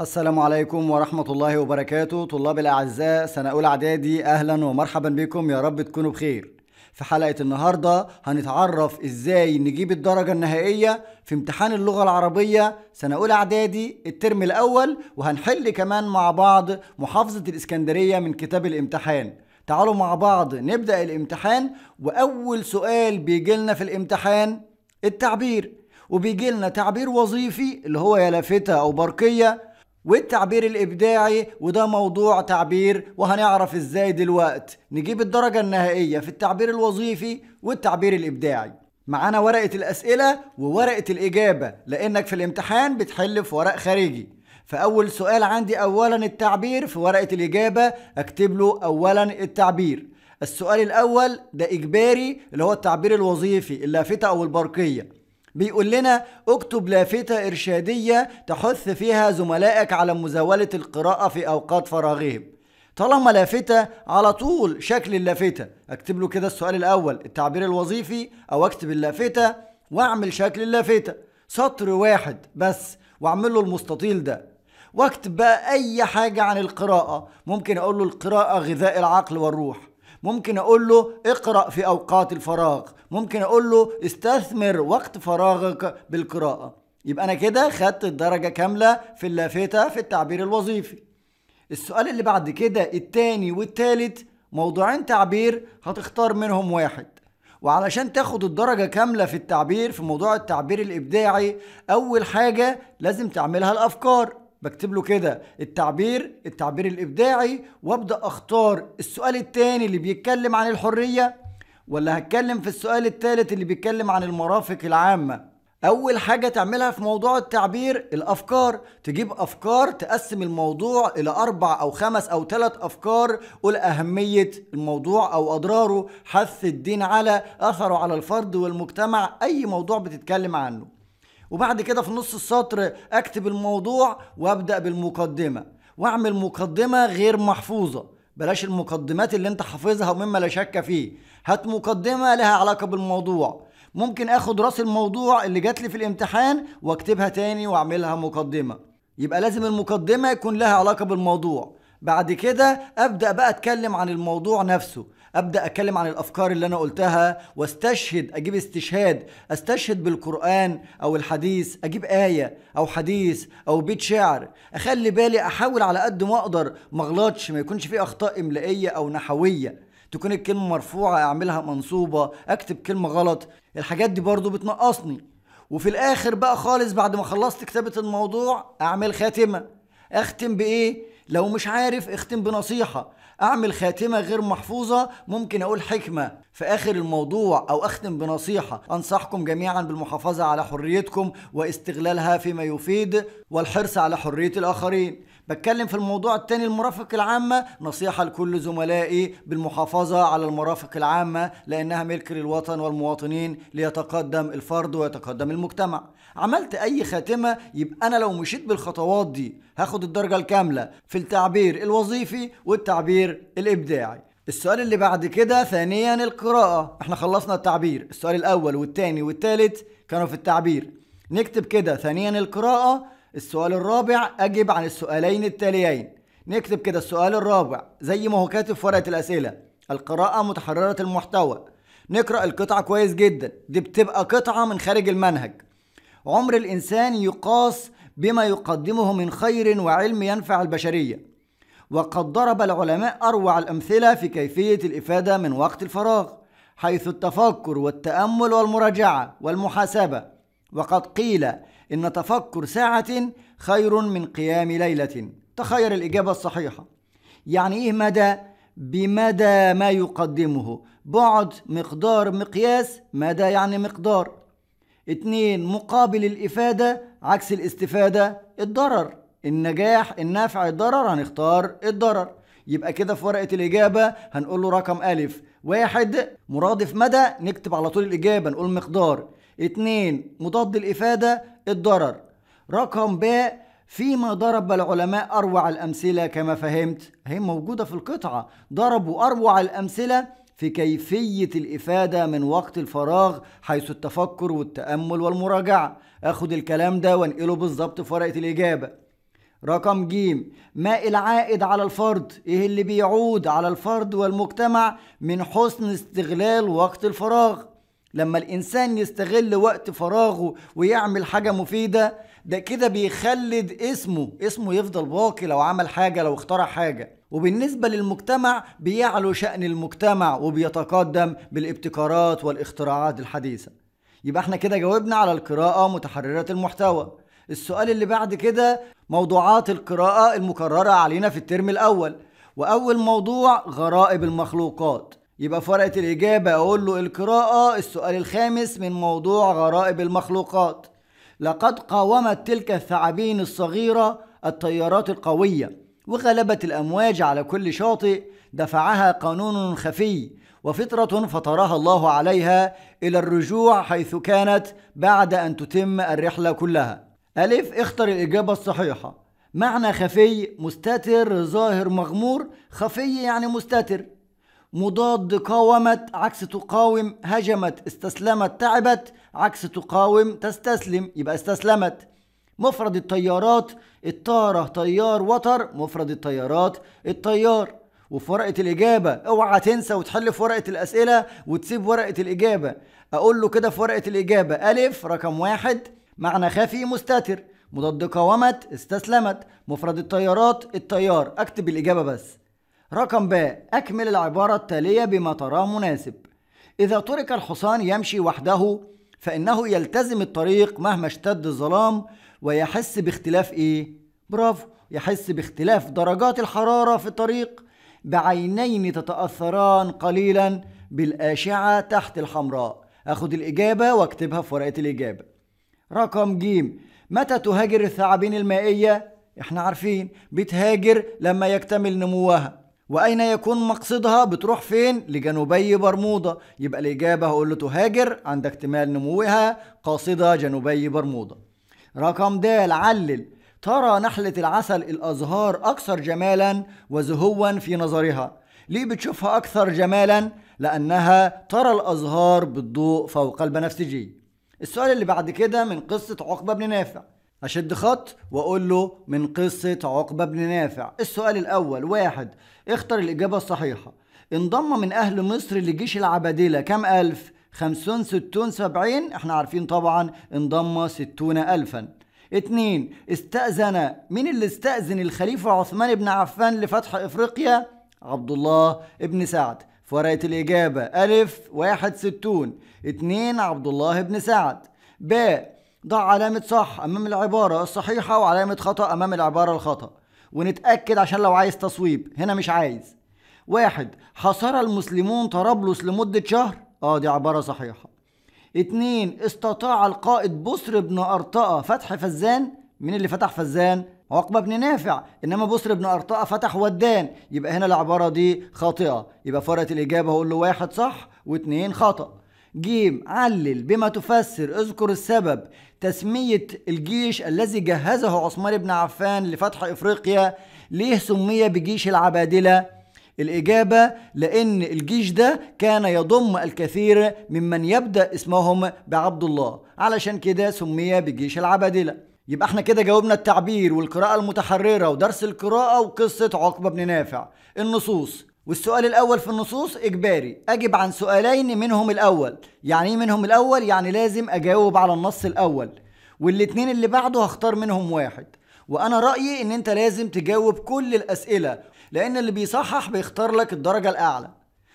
السلام عليكم ورحمة الله وبركاته طلاب الأعزاء سنة أولى إعدادي أهلا ومرحبا بكم يا رب تكونوا بخير في حلقة النهاردة هنتعرف إزاي نجيب الدرجة النهائية في امتحان اللغة العربية سنة أولى إعدادي الترم الأول وهنحل كمان مع بعض محافظة الإسكندرية من كتاب الامتحان تعالوا مع بعض نبدأ الامتحان وأول سؤال بيجي لنا في الامتحان التعبير وبيجي لنا تعبير وظيفي اللي هو يا لافتة أو برقية والتعبير الإبداعي وده موضوع تعبير وهنعرف إزاي دلوقت نجيب الدرجة النهائية في التعبير الوظيفي والتعبير الإبداعي معانا ورقة الأسئلة وورقة الإجابة لأنك في الامتحان بتحل في ورق خارجي فأول سؤال عندي أولا التعبير في ورقة الإجابة أكتب له أولا التعبير السؤال الأول ده إجباري اللي هو التعبير الوظيفي اللافتة أو البرقية بيقول لنا اكتب لافتة إرشادية تحث فيها زملائك على مزاولة القراءة في أوقات فراغهم طالما لافتة على طول شكل اللافتة اكتب له كده السؤال الأول التعبير الوظيفي أو اكتب اللافتة واعمل شكل اللافتة سطر واحد بس واعمل له المستطيل ده واكتب بقى أي حاجة عن القراءة ممكن أقول له القراءة غذاء العقل والروح ممكن أقول له اقرأ في أوقات الفراغ ممكن اقول له استثمر وقت فراغك بالقراءه يبقى انا كده خدت الدرجه كامله في اللافته في التعبير الوظيفي السؤال اللي بعد كده التاني والتالت موضوعين تعبير هتختار منهم واحد وعلشان تاخد الدرجة كاملة في التعبير في موضوع التعبير الإبداعي أول حاجة لازم تعملها الأفكار بكتب له كده التعبير التعبير الإبداعي وأبدأ أختار السؤال التاني اللي بيتكلم عن الحرية ولا هتكلم في السؤال الثالث اللي بيتكلم عن المرافق العامة أول حاجة تعملها في موضوع التعبير الأفكار تجيب أفكار تقسم الموضوع إلى أربع أو خمس أو ثلاث أفكار قول أهمية الموضوع أو أضراره حث الدين على أثره على الفرد والمجتمع أي موضوع بتتكلم عنه وبعد كده في نص السطر أكتب الموضوع وأبدأ بالمقدمة وأعمل مقدمة غير محفوظة بلاش المقدمات اللي انت حافظها ومما لا شك فيه هات مقدمة لها علاقة بالموضوع ممكن اخد راس الموضوع اللي جات لي في الامتحان واكتبها تاني واعملها مقدمة يبقى لازم المقدمة يكون لها علاقة بالموضوع بعد كده ابدأ بقى اتكلم عن الموضوع نفسه ابدا اتكلم عن الافكار اللي انا قلتها واستشهد اجيب استشهاد استشهد بالقران او الحديث اجيب ايه او حديث او بيت شعر اخلي بالي احاول على قد ما اقدر ما اغلطش ما يكونش في اخطاء املائيه او نحويه تكون الكلمه مرفوعه اعملها منصوبه اكتب كلمه غلط الحاجات دي برضو بتنقصني وفي الاخر بقى خالص بعد ما خلصت كتابه الموضوع اعمل خاتمه اختم بايه لو مش عارف اختم بنصيحة اعمل خاتمة غير محفوظة ممكن اقول حكمة في اخر الموضوع او اختم بنصيحة انصحكم جميعا بالمحافظة على حريتكم واستغلالها فيما يفيد والحرص على حرية الاخرين بتكلم في الموضوع الثاني المرافق العامة نصيحة لكل زملائي بالمحافظة على المرافق العامة لأنها ملك للوطن والمواطنين ليتقدم الفرد ويتقدم المجتمع عملت أي خاتمة يبقى أنا لو مشيت بالخطوات دي هاخد الدرجة الكاملة في التعبير الوظيفي والتعبير الإبداعي السؤال اللي بعد كده ثانيا القراءة احنا خلصنا التعبير السؤال الأول والثاني والثالث كانوا في التعبير نكتب كده ثانيا القراءة السؤال الرابع أجب عن السؤالين التاليين نكتب كده السؤال الرابع زي ما هو كاتب في ورقة الأسئلة القراءة متحررة المحتوى نقرأ القطعة كويس جدا دي بتبقى قطعة من خارج المنهج عمر الإنسان يقاس بما يقدمه من خير وعلم ينفع البشرية وقد ضرب العلماء أروع الأمثلة في كيفية الإفادة من وقت الفراغ حيث التفكر والتأمل والمراجعة والمحاسبة وقد قيل إن تفكر ساعة خير من قيام ليلة تخير الإجابة الصحيحة يعني إيه مدى بمدى ما يقدمه بعد مقدار مقياس مدى يعني مقدار اتنين مقابل الإفادة عكس الاستفادة الضرر النجاح النفع الضرر هنختار الضرر يبقى كده في ورقة الإجابة هنقول له رقم ألف واحد مرادف مدى نكتب على طول الإجابة نقول مقدار اتنين مضاد الإفادة الضرر رقم باء فيما ضرب العلماء أروع الأمثلة كما فهمت هي موجودة في القطعة ضربوا أروع الأمثلة في كيفية الإفادة من وقت الفراغ حيث التفكر والتأمل والمراجعة أخد الكلام ده وانقله بالظبط في ورقة الإجابة رقم ج ما العائد على الفرد ايه اللي بيعود على الفرد والمجتمع من حسن استغلال وقت الفراغ لما الإنسان يستغل وقت فراغه ويعمل حاجة مفيدة ده كده بيخلد اسمه اسمه يفضل باقي لو عمل حاجة لو اخترع حاجة وبالنسبة للمجتمع بيعلو شأن المجتمع وبيتقدم بالابتكارات والاختراعات الحديثة يبقى احنا كده جاوبنا على القراءة متحررات المحتوى السؤال اللي بعد كده موضوعات القراءة المكررة علينا في الترم الأول وأول موضوع غرائب المخلوقات يبقى في ورقه الاجابه اقول له القراءه السؤال الخامس من موضوع غرائب المخلوقات لقد قاومت تلك الثعابين الصغيره التيارات القويه وغلبت الامواج على كل شاطئ دفعها قانون خفي وفطره فطرها الله عليها الى الرجوع حيث كانت بعد ان تتم الرحله كلها الف اختر الاجابه الصحيحه معنى خفي مستتر ظاهر مغمور خفي يعني مستتر مضاد قاومت عكس تقاوم هجمت استسلمت تعبت عكس تقاوم تستسلم يبقى استسلمت مفرد الطيارات الطارة طيار وتر مفرد الطيارات الطيار وفي ورقة الإجابة اوعى تنسى وتحل في ورقة الأسئلة وتسيب ورقة الإجابة أقول له كده في ورقة الإجابة ألف رقم واحد معنى خفي مستتر مضاد قاومت استسلمت مفرد الطيارات الطيار أكتب الإجابة بس رقم باء أكمل العبارة التالية بما تراه مناسب إذا ترك الحصان يمشي وحده فإنه يلتزم الطريق مهما اشتد الظلام ويحس باختلاف إيه؟ برافو يحس باختلاف درجات الحرارة في الطريق بعينين تتأثران قليلا بالآشعة تحت الحمراء أخد الإجابة واكتبها في ورقة الإجابة رقم جيم متى تهاجر الثعابين المائية؟ احنا عارفين بتهاجر لما يكتمل نموها واين يكون مقصدها بتروح فين لجنوبي برمودا يبقى الاجابه هقول له تهاجر عند اكتمال نموها قاصده جنوبي برمودا رقم د علل ترى نحله العسل الازهار اكثر جمالا وزهوا في نظرها ليه بتشوفها اكثر جمالا لانها ترى الازهار بالضوء فوق البنفسجي السؤال اللي بعد كده من قصه عقبه بن نافع أشد خط وأقول له من قصة عقبة بن نافع السؤال الأول واحد اختر الإجابة الصحيحة انضم من أهل مصر لجيش العبادلة كم ألف؟ خمسون ستون سبعين احنا عارفين طبعا انضم ستون ألفا اتنين استأذن مين اللي استأذن الخليفة عثمان بن عفان لفتح إفريقيا؟ عبد الله بن سعد فرقت الإجابة ألف واحد ستون اتنين عبد الله بن سعد باء ضع علامة صح أمام العبارة الصحيحة وعلامة خطأ أمام العبارة الخطأ ونتأكد عشان لو عايز تصويب هنا مش عايز واحد حصر المسلمون طرابلس لمدة شهر اه دي عبارة صحيحة اتنين استطاع القائد بصر بن أرطأة فتح فزان مين اللي فتح فزان؟ عقبة بن نافع إنما بصر بن أرطأة فتح ودان يبقى هنا العبارة دي خاطئة يبقى فرقت الإجابة هقول له واحد صح واتنين خطأ ج علل بما تفسر اذكر السبب تسمية الجيش الذي جهزه عثمان بن عفان لفتح افريقيا ليه سمي بجيش العبادلة الإجابة لأن الجيش ده كان يضم الكثير ممن يبدأ اسمهم بعبد الله علشان كده سمي بجيش العبادلة يبقى احنا كده جاوبنا التعبير والقراءة المتحررة ودرس القراءة وقصة عقبة بن نافع النصوص والسؤال الأول في النصوص إجباري أجب عن سؤالين منهم الأول يعني إيه منهم الأول يعني لازم أجاوب على النص الأول والاتنين اللي بعده هختار منهم واحد وأنا رأيي إن أنت لازم تجاوب كل الأسئلة لأن اللي بيصحح بيختار لك الدرجة الأعلى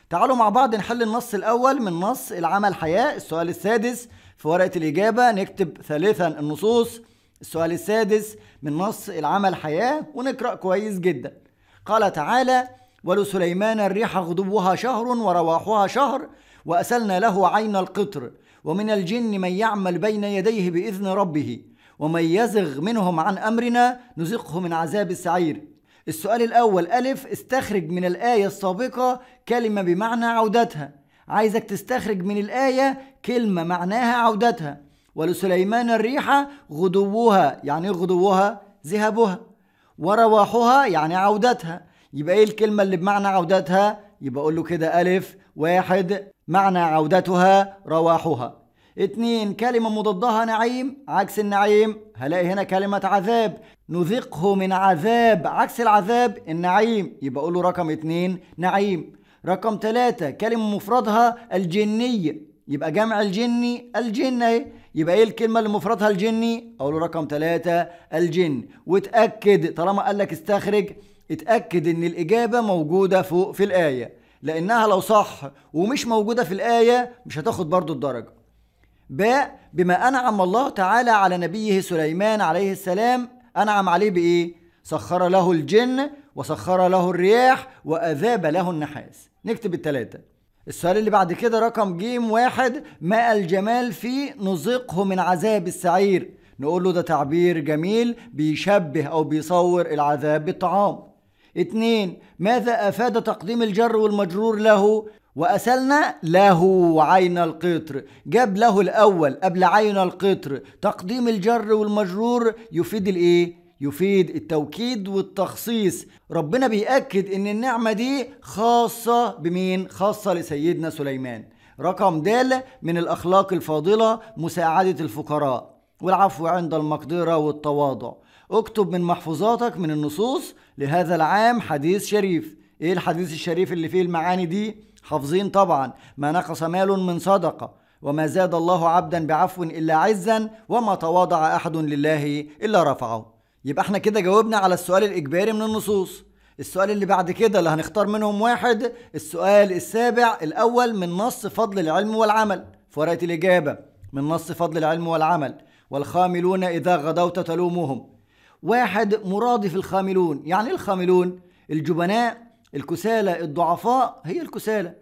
تعالوا مع بعض نحل النص الأول من نص العمل حياة السؤال السادس في ورقة الإجابة نكتب ثالثا النصوص السؤال السادس من نص العمل حياة ونقرأ كويس جدا قال تعالى ولسليمان الريح غضبها شهر ورواحها شهر وأسلنا له عين القطر ومن الجن من يعمل بين يديه بإذن ربه ومن يزغ منهم عن أمرنا نزقه من عذاب السعير السؤال الأول ألف استخرج من الآية السابقة كلمة بمعنى عودتها عايزك تستخرج من الآية كلمة معناها عودتها ولسليمان الريح غدوها يعني إيه غدوها ذهابها ورواحها يعني عودتها يبقى ايه الكلمة اللي بمعنى عودتها يبقى اقول له كده ألف واحد معنى عودتها رواحها اتنين كلمة مضادها نعيم عكس النعيم هلاقي هنا كلمة عذاب نذقه من عذاب عكس العذاب النعيم يبقى اقول له رقم اتنين نعيم رقم ثلاثة كلمة مفردها الجني يبقى جمع الجني الجن اهي يبقى ايه الكلمة اللي مفردها الجني؟ اقول له رقم ثلاثة الجن وتأكد طالما قال لك استخرج اتأكد ان الإجابة موجودة فوق في الآية لأنها لو صح ومش موجودة في الآية مش هتاخد برضو الدرجة باء بما أنعم الله تعالى على نبيه سليمان عليه السلام أنعم عليه بإيه؟ سخر له الجن وسخر له الرياح وأذاب له النحاس نكتب التلاتة السؤال اللي بعد كده رقم جيم واحد ما الجمال فيه نزقه من عذاب السعير نقول له ده تعبير جميل بيشبه أو بيصور العذاب بالطعام اثنين ماذا أفاد تقديم الجر والمجرور له وأسلنا له عين القطر جاب له الأول قبل عين القطر تقديم الجر والمجرور يفيد الإيه؟ يفيد التوكيد والتخصيص ربنا بيأكد ان النعمة دي خاصة بمين؟ خاصة لسيدنا سليمان رقم د من الأخلاق الفاضلة مساعدة الفقراء والعفو عند المقدرة والتواضع اكتب من محفوظاتك من النصوص لهذا العام حديث شريف ايه الحديث الشريف اللي فيه المعاني دي حافظين طبعا ما نقص مال من صدقه وما زاد الله عبدا بعفو الا عزا وما تواضع احد لله الا رفعه يبقى احنا كده جاوبنا على السؤال الاجباري من النصوص السؤال اللي بعد كده اللي هنختار منهم واحد السؤال السابع الاول من نص فضل العلم والعمل في ورقه الاجابه من نص فضل العلم والعمل والخاملون اذا غدوت تلومهم واحد مرادف الخاملون يعني ايه الخاملون الجبناء الكسالى الضعفاء هي الكسالى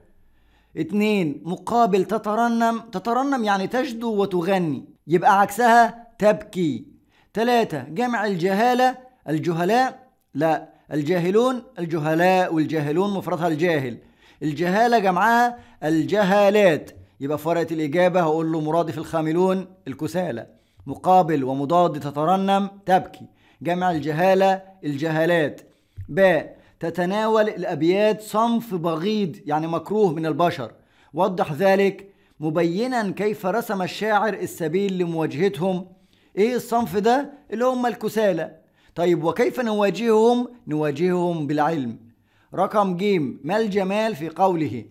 اتنين مقابل تترنم تترنم يعني تجدو وتغني يبقى عكسها تبكي تلاتة جمع الجهالة الجهلاء لا الجاهلون الجهلاء والجاهلون مفردها الجاهل الجهالة جمعها الجهالات يبقى فرقت الإجابة هقول له مرادف الخاملون الكسالى مقابل ومضاد تترنم تبكي جمع الجهالة الجهالات باء تتناول الأبيات صنف بغيض يعني مكروه من البشر وضح ذلك مبينا كيف رسم الشاعر السبيل لمواجهتهم ايه الصنف ده اللي هم الكسالى طيب وكيف نواجههم نواجههم بالعلم رقم ج ما الجمال في قوله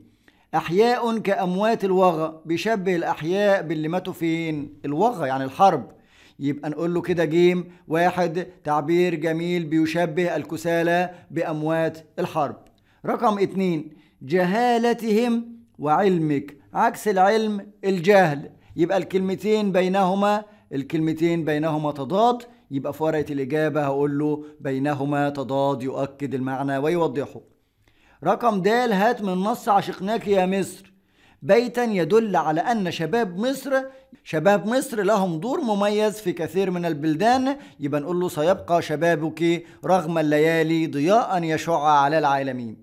احياء كاموات الوغى بيشبه الاحياء باللي ماتوا فين الوغى يعني الحرب يبقى نقول له كده جيم واحد تعبير جميل بيشبه الكسالى بأموات الحرب رقم اتنين جهالتهم وعلمك عكس العلم الجهل يبقى الكلمتين بينهما الكلمتين بينهما تضاد يبقى في ورقة الإجابة هقول له بينهما تضاد يؤكد المعنى ويوضحه رقم د هات من نص عشقناك يا مصر بيتا يدل على أن شباب مصر شباب مصر لهم دور مميز في كثير من البلدان يبقى نقول له سيبقى شبابك رغم الليالي ضياء يشع على العالمين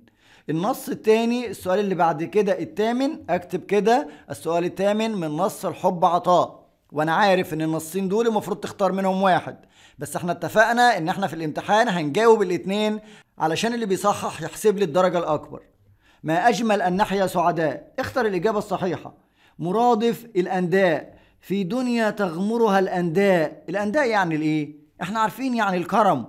النص الثاني السؤال اللي بعد كده الثامن اكتب كده السؤال الثامن من نص الحب عطاء وانا عارف ان النصين دول المفروض تختار منهم واحد بس احنا اتفقنا ان احنا في الامتحان هنجاوب الاثنين علشان اللي بيصحح يحسب لي الدرجة الاكبر ما أجمل أن نحيا سعداء اختر الإجابة الصحيحة مرادف الأنداء في دنيا تغمرها الأنداء الأنداء يعني الإيه؟ احنا عارفين يعني الكرم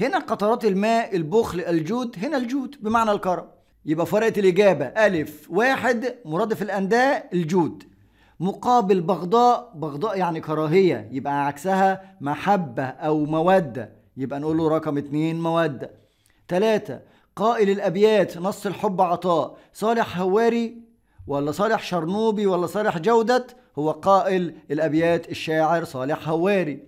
هنا قطرات الماء البخل الجود هنا الجود بمعنى الكرم يبقى فرقت الإجابة ألف واحد مرادف الأنداء الجود مقابل بغضاء بغضاء يعني كراهية يبقى عكسها محبة أو مودة يبقى نقول له رقم اتنين مودة تلاتة قائل الابيات نص الحب عطاء صالح هواري ولا صالح شرنوبي ولا صالح جودت هو قائل الابيات الشاعر صالح هواري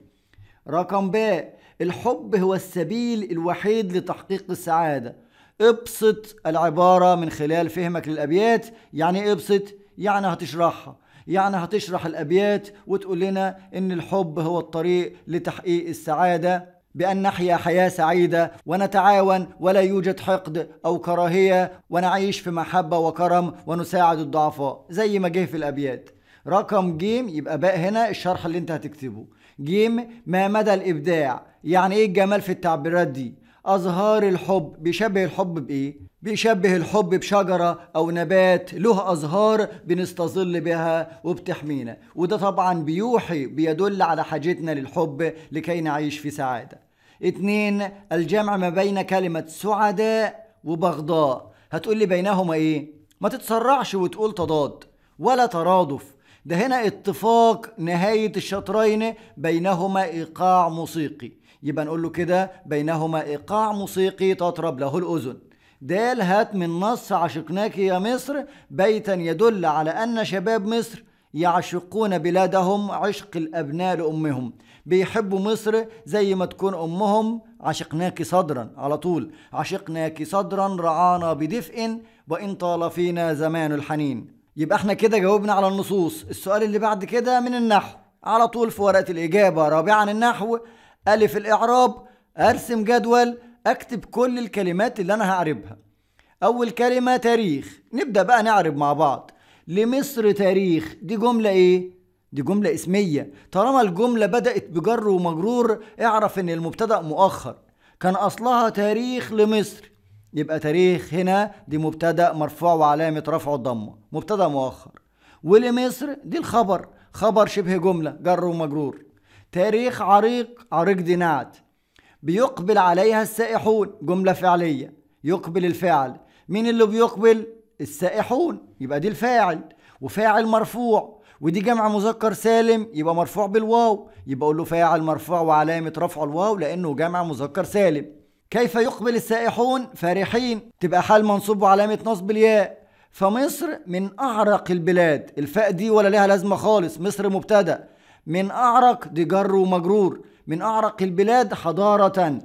رقم باء الحب هو السبيل الوحيد لتحقيق السعاده ابسط العباره من خلال فهمك للابيات يعني ابسط يعني هتشرحها يعني هتشرح الابيات وتقول لنا ان الحب هو الطريق لتحقيق السعاده بأن نحيا حياة سعيدة ونتعاون ولا يوجد حقد أو كراهية ونعيش في محبة وكرم ونساعد الضعفاء زي ما جه في الأبيات رقم جيم يبقى باء هنا الشرح اللي انت هتكتبه جيم ما مدى الإبداع يعني إيه الجمال في التعبيرات دي أزهار الحب بيشبه الحب بإيه؟ بيشبه الحب بشجرة أو نبات له أزهار بنستظل بها وبتحمينا وده طبعا بيوحي بيدل على حاجتنا للحب لكي نعيش في سعادة اثنين الجمع ما بين كلمة سعداء وبغضاء هتقول لي بينهما ايه ما تتسرعش وتقول تضاد ولا ترادف ده هنا اتفاق نهاية الشطرين بينهما إيقاع موسيقي يبقى نقول له كده بينهما إيقاع موسيقي تطرب له الأذن دال هات من نص عشقناك يا مصر بيتا يدل على أن شباب مصر يعشقون بلادهم عشق الأبناء لأمهم بيحبوا مصر زي ما تكون أمهم عشقناك صدرا على طول عشقناك صدرا رعانا بدفء وإن طال فينا زمان الحنين يبقى احنا كده جاوبنا على النصوص السؤال اللي بعد كده من النحو على طول في ورقة الإجابة رابعا النحو ألف الإعراب أرسم جدول أكتب كل الكلمات اللي أنا هعربها أول كلمة تاريخ نبدأ بقى نعرب مع بعض لمصر تاريخ دي جملة إيه؟ دي جملة اسمية طالما الجملة بدأت بجر ومجرور اعرف ان المبتدأ مؤخر كان اصلها تاريخ لمصر يبقى تاريخ هنا دي مبتدأ مرفوع وعلامة رفع الضمة مبتدأ مؤخر ولمصر دي الخبر خبر شبه جملة جر ومجرور تاريخ عريق عريق دي نعت بيقبل عليها السائحون جملة فعلية يقبل الفعل مين اللي بيقبل السائحون يبقى دي الفاعل وفاعل مرفوع ودي جمع مذكر سالم يبقى مرفوع بالواو يبقى اقول له فاعل مرفوع وعلامه رفعه الواو لانه جمع مذكر سالم كيف يقبل السائحون فرحين تبقى حال منصوب وعلامه نصب الياء فمصر من اعرق البلاد الفاء دي ولا ليها لازمه خالص مصر مبتدا من اعرق دي جر ومجرور من اعرق البلاد حضاره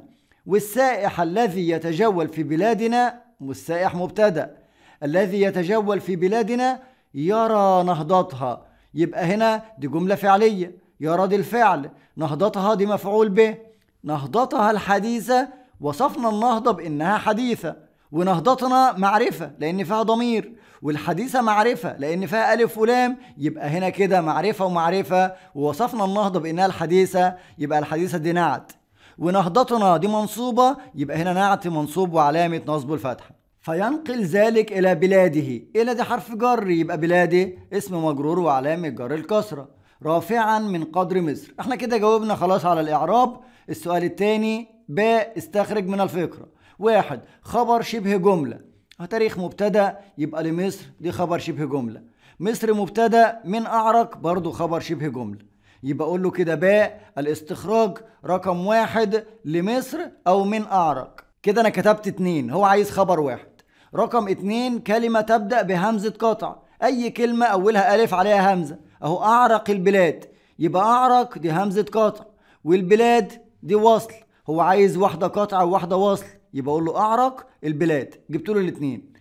والسائح الذي يتجول في بلادنا والسائح مبتدا الذي يتجول في بلادنا يرى نهضتها يبقى هنا دي جملة فعلية يراد الفعل نهضتها دي مفعول به نهضتها الحديثة وصفنا النهضة بإنها حديثة ونهضتنا معرفة لأن فيها ضمير والحديثة معرفة لأن فيها ألف ولام يبقى هنا كده معرفة ومعرفة ووصفنا النهضة بإنها الحديثة يبقى الحديثة دي نعت ونهضتنا دي منصوبة يبقى هنا نعت منصوب وعلامة نصبه الفتحة فينقل ذلك إلى بلاده إلى ده حرف جر يبقى بلادي اسم مجرور وعلامة جر الكسرة رافعا من قدر مصر احنا كده جاوبنا خلاص على الإعراب السؤال الثاني باء استخرج من الفقرة واحد خبر شبه جملة تاريخ مبتدأ يبقى لمصر دي خبر شبه جملة مصر مبتدأ من أعرق برضو خبر شبه جملة يبقى أقول له كده باء الاستخراج رقم واحد لمصر أو من أعرق كده أنا كتبت اتنين هو عايز خبر واحد رقم اتنين كلمة تبدأ بهمزة قطع أي كلمة أولها ألف عليها همزة أهو أعرق البلاد يبقى أعرق دي همزة قطع والبلاد دي وصل هو عايز واحدة قطع وواحدة وصل يبقى أقول له أعرق البلاد جبت له الاتنين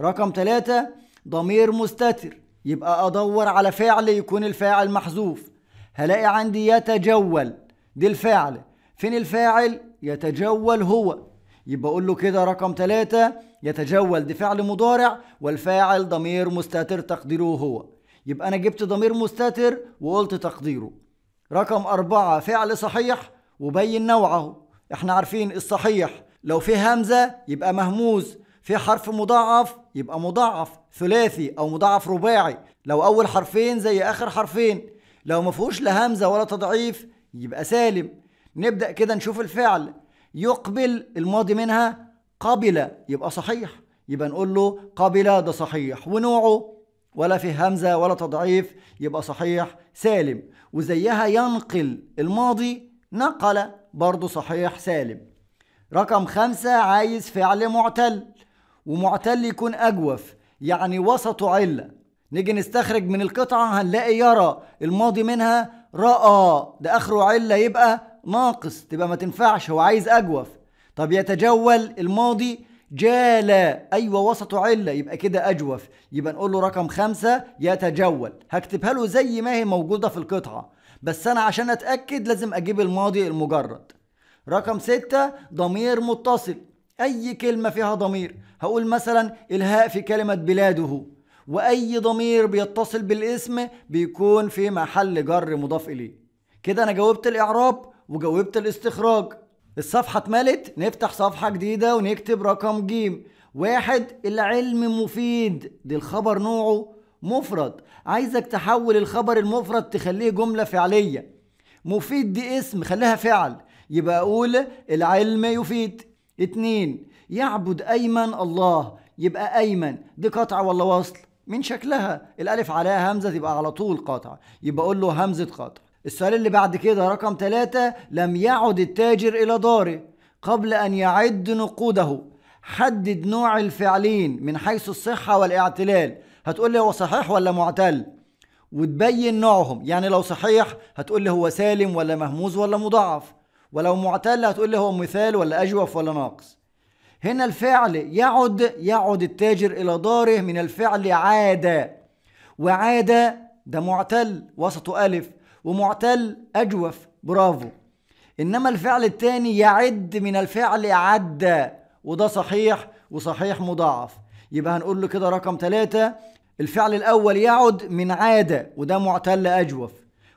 رقم تلاتة ضمير مستتر يبقى أدور على فعل يكون الفاعل محذوف هلاقي عندي يتجول دي الفاعل فين الفاعل يتجول هو يبقى أقول له كده رقم تلاتة يتجول بفعل مضارع والفاعل ضمير مستتر تقديره هو يبقى أنا جبت ضمير مستتر وقلت تقديره رقم أربعة فعل صحيح وبين نوعه احنا عارفين الصحيح لو فيه همزة يبقى مهموز في حرف مضاعف يبقى مضاعف ثلاثي أو مضاعف رباعي لو أول حرفين زي آخر حرفين لو ما فيهوش لا همزة ولا تضعيف يبقى سالم نبدأ كده نشوف الفعل يقبل الماضي منها قبل يبقى صحيح يبقى نقول له قبل ده صحيح ونوعه ولا في همزة ولا تضعيف يبقى صحيح سالم وزيها ينقل الماضي نقل برضه صحيح سالم رقم خمسة عايز فعل معتل ومعتل يكون أجوف يعني وسطه علة نيجي نستخرج من القطعة هنلاقي يرى الماضي منها رأى ده آخره علة يبقى ناقص تبقى ما تنفعش هو عايز أجوف طب يتجول الماضي جال أيوة وسط علة يبقى كده أجوف يبقى نقول له رقم خمسة يتجول هكتبها له زي ما هي موجودة في القطعة بس أنا عشان أتأكد لازم أجيب الماضي المجرد رقم ستة ضمير متصل أي كلمة فيها ضمير هقول مثلا الهاء في كلمة بلاده وأي ضمير بيتصل بالاسم بيكون في محل جر مضاف إليه كده أنا جاوبت الإعراب وجاوبت الاستخراج الصفحة اتملت نفتح صفحة جديدة ونكتب رقم جيم واحد العلم مفيد دي الخبر نوعه مفرد عايزك تحول الخبر المفرد تخليه جملة فعلية مفيد دي اسم خليها فعل يبقى أقول العلم يفيد اتنين يعبد أيمن الله يبقى أيمن دي قطع ولا وصل من شكلها الألف عليها همزة تبقى على طول قطعة يبقى أقول له همزة قطعة السؤال اللي بعد كده رقم ثلاثة لم يعد التاجر إلى داره قبل أن يعد نقوده حدد نوع الفعلين من حيث الصحة والاعتلال هتقول لي هو صحيح ولا معتل وتبين نوعهم يعني لو صحيح هتقول لي هو سالم ولا مهموز ولا مضاعف ولو معتل هتقول لي هو مثال ولا أجوف ولا ناقص هنا الفعل يعد يعد التاجر إلى داره من الفعل عاد وعاد ده معتل وسط ألف ومعتل أجوف برافو إنما الفعل الثاني يعد من الفعل عد وده صحيح وصحيح مضاعف يبقى هنقول له كده رقم ثلاثة الفعل الأول يعد من عادة وده معتل أجوف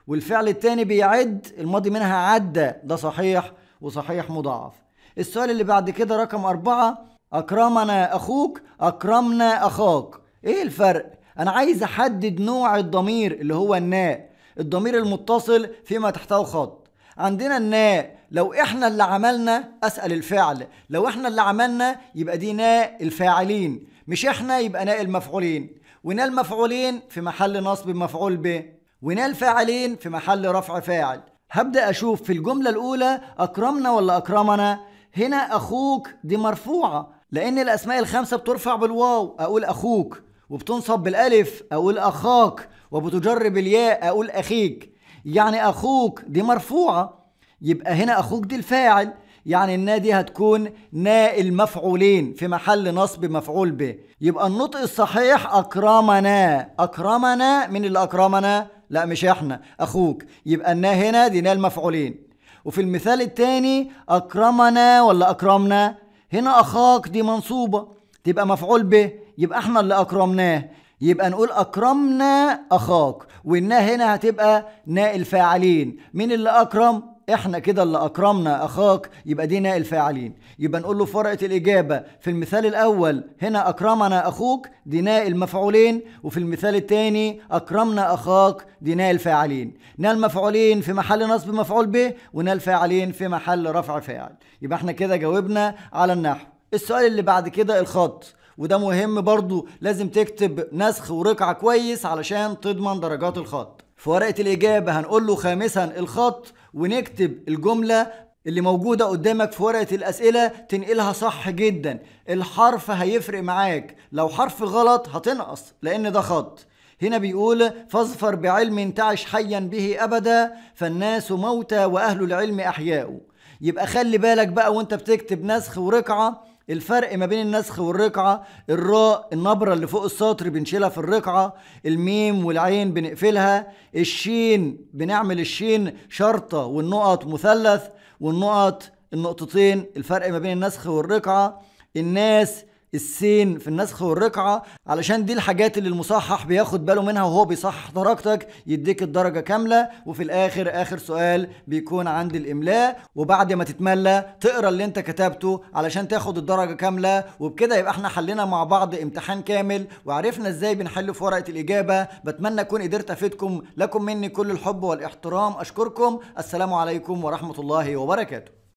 والفعل الثاني بيعد الماضي منها عدى ده صحيح وصحيح مضاعف السؤال اللي بعد كده رقم أربعة أكرمنا أخوك أكرمنا أخاك إيه الفرق؟ أنا عايز أحدد نوع الضمير اللي هو الناء الضمير المتصل فيما تحته خط عندنا الناء لو احنا اللي عملنا اسال الفعل لو احنا اللي عملنا يبقى دي ناء الفاعلين مش احنا يبقى ناء المفعولين وناء المفعولين في محل نصب مفعول به وناء الفاعلين في محل رفع فاعل هبدا اشوف في الجمله الاولى اكرمنا ولا اكرمنا هنا اخوك دي مرفوعه لان الاسماء الخمسه بترفع بالواو اقول اخوك وبتنصب بالالف اقول اخاك وبتجرب الياء أقول أخيك يعني أخوك دي مرفوعة يبقى هنا أخوك دي الفاعل يعني النا دي هتكون ناء المفعولين في محل نصب مفعول به يبقى النطق الصحيح أكرمنا أكرمنا من اللي أكرمنا لا مش احنا أخوك يبقى النا هنا دي ناء المفعولين وفي المثال الثاني أكرمنا ولا أكرمنا هنا أخاك دي منصوبة تبقى مفعول به يبقى احنا اللي أكرمناه يبقى نقول أكرمنا أخاك والنا هنا هتبقى ناء الفاعلين مين اللي أكرم؟ احنا كده اللي اكرمنا اخاك يبقى دي ناء الفاعلين يبقى نقول له فرقه الاجابه في المثال الاول هنا اكرمنا اخوك دي ناء المفعولين وفي المثال الثاني اكرمنا اخاك دي ناء الفاعلين ناء المفعولين في محل نصب مفعول به وناء الفاعلين في محل رفع فاعل يبقى احنا كده جاوبنا على النحو السؤال اللي بعد كده الخط وده مهم برضو لازم تكتب نسخ ورقعة كويس علشان تضمن درجات الخط في ورقة الإجابة هنقول له خامسا الخط ونكتب الجملة اللي موجودة قدامك في ورقة الأسئلة تنقلها صح جدا الحرف هيفرق معاك لو حرف غلط هتنقص لأن ده خط هنا بيقول فاظفر بعلم تعش حيا به أبدا فالناس موتى وأهل العلم أحياء يبقى خلي بالك بقى وانت بتكتب نسخ ورقعة الفرق ما بين النسخ والرقعة الراء النبرة اللي فوق السطر بنشيلها في الرقعة الميم والعين بنقفلها الشين بنعمل الشين شرطة والنقط مثلث والنقط النقطتين الفرق ما بين النسخ والرقعة الناس السين في النسخ والرقعة علشان دي الحاجات اللي المصحح بياخد باله منها وهو بيصحح درجتك يديك الدرجة كاملة وفي الآخر آخر سؤال بيكون عند الإملاء وبعد ما تتملى تقرا اللي أنت كتبته علشان تاخد الدرجة كاملة وبكده يبقى احنا حلينا مع بعض امتحان كامل وعرفنا ازاي بنحل في ورقة الإجابة بتمنى أكون قدرت أفيدكم لكم مني كل الحب والاحترام أشكركم السلام عليكم ورحمة الله وبركاته